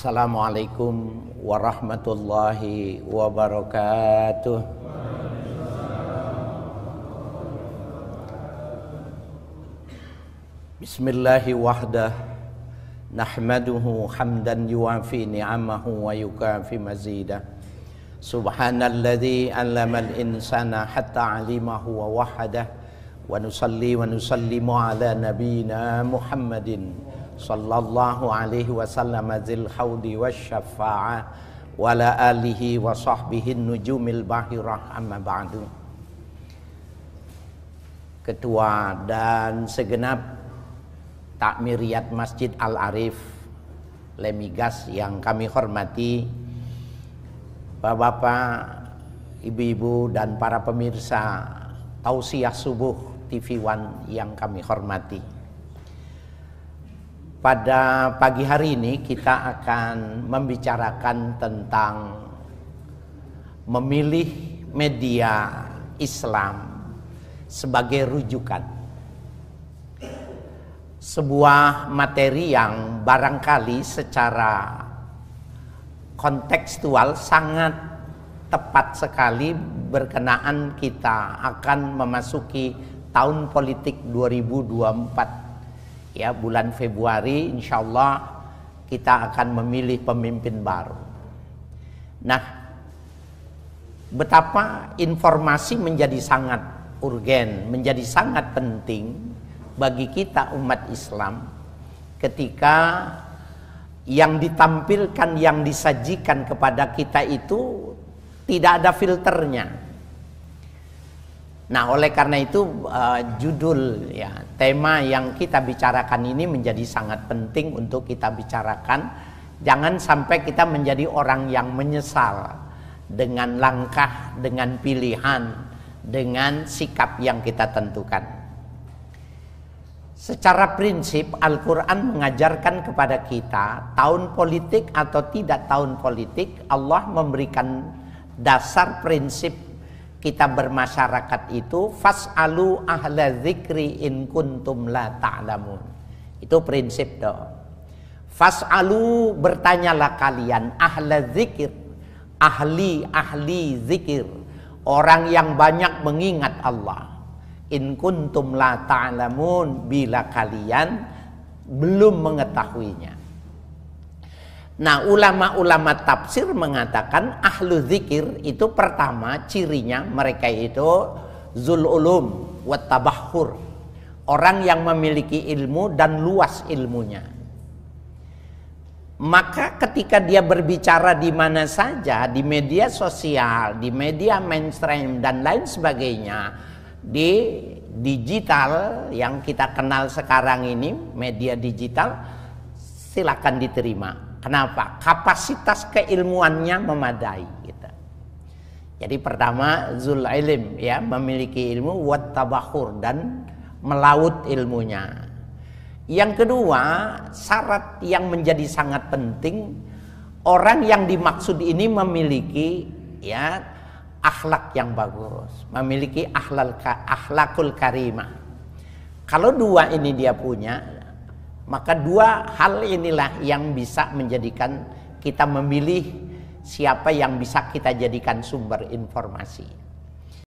Assalamualaikum warahmatullahi wabarakatuh. Bismillahi wahdah nahmaduhu hamdan yuafi ni'amahu wa yukafi mazidah. Subhanalladzi 'allama al-insana hatta 'alimahu wa wahadah wa nusalli wa nusallimu ala nabiyyina Muhammadin sallallahu alaihi wasallam azil haudi was wa wala alihi wa sahbihi nujumil bahirah amma ba'du ketua dan segenap takmiriat Masjid Al-Arif Lemigas yang kami hormati Bapak-bapak, ibu-ibu dan para pemirsa Tausiah Subuh TV One yang kami hormati. Pada pagi hari ini kita akan membicarakan tentang memilih media Islam sebagai rujukan. Sebuah materi yang barangkali secara kontekstual sangat tepat sekali berkenaan kita akan memasuki tahun politik 2024 ya bulan Februari insya Allah kita akan memilih pemimpin baru. Nah, betapa informasi menjadi sangat urgen, menjadi sangat penting bagi kita umat Islam ketika yang ditampilkan, yang disajikan kepada kita itu tidak ada filternya. Nah, oleh karena itu uh, judul ya, tema yang kita bicarakan ini menjadi sangat penting untuk kita bicarakan. Jangan sampai kita menjadi orang yang menyesal dengan langkah, dengan pilihan, dengan sikap yang kita tentukan. Secara prinsip Al-Qur'an mengajarkan kepada kita tahun politik atau tidak tahun politik Allah memberikan dasar prinsip kita bermasyarakat itu fasalu ahla zikri in kuntum la ta'lamun. Itu prinsip dong. Fasalu bertanyalah kalian ahla zikir ahli ahli zikir, orang yang banyak mengingat Allah. In kuntum la ta'lamun bila kalian belum mengetahuinya. Nah ulama-ulama tafsir mengatakan ahlu zikir itu pertama cirinya mereka itu zul ulum watabahur orang yang memiliki ilmu dan luas ilmunya maka ketika dia berbicara di mana saja di media sosial di media mainstream dan lain sebagainya di digital yang kita kenal sekarang ini media digital silakan diterima Kenapa? Kapasitas keilmuannya memadai. Gitu. Jadi pertama zul ilim ya memiliki ilmu wat tabahur dan melaut ilmunya. Yang kedua syarat yang menjadi sangat penting orang yang dimaksud ini memiliki ya akhlak yang bagus, memiliki akhlakul ahlakul karimah. Kalau dua ini dia punya, maka dua hal inilah yang bisa menjadikan kita memilih siapa yang bisa kita jadikan sumber informasi.